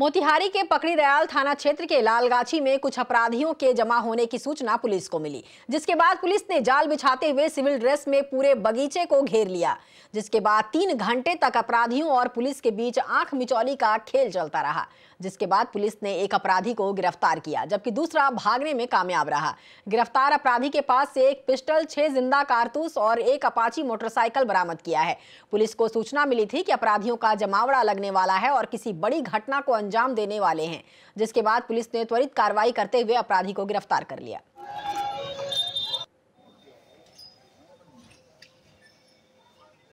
मोतिहारी के पकड़ीदयाल थाना क्षेत्र के लालगाछी में कुछ अपराधियों के जमा होने की सूचना पुलिस को मिली जिसके बाद पुलिस ने जाल बिछाते हुए सिविल ड्रेस में पूरे बगीचे को घेर लिया जिसके बाद तीन घंटे तक अपराधियों और पुलिस के बीच आंख मिचौली का खेल चलता रहा जिसके बाद पुलिस ने एक अपराधी को गिरफ्तार किया जबकि दूसरा भागने में कामयाब रहा गिरफ्तार अपराधी के पास से एक पिस्टल छह जिंदा कारतूस और एक अपाची मोटरसाइकिल बरामद किया है पुलिस को सूचना मिली थी कि अपराधियों का जमावड़ा लगने वाला है और किसी बड़ी घटना को अंजाम देने वाले हैं जिसके बाद पुलिस ने त्वरित कार्रवाई करते हुए अपराधी को गिरफ्तार कर लिया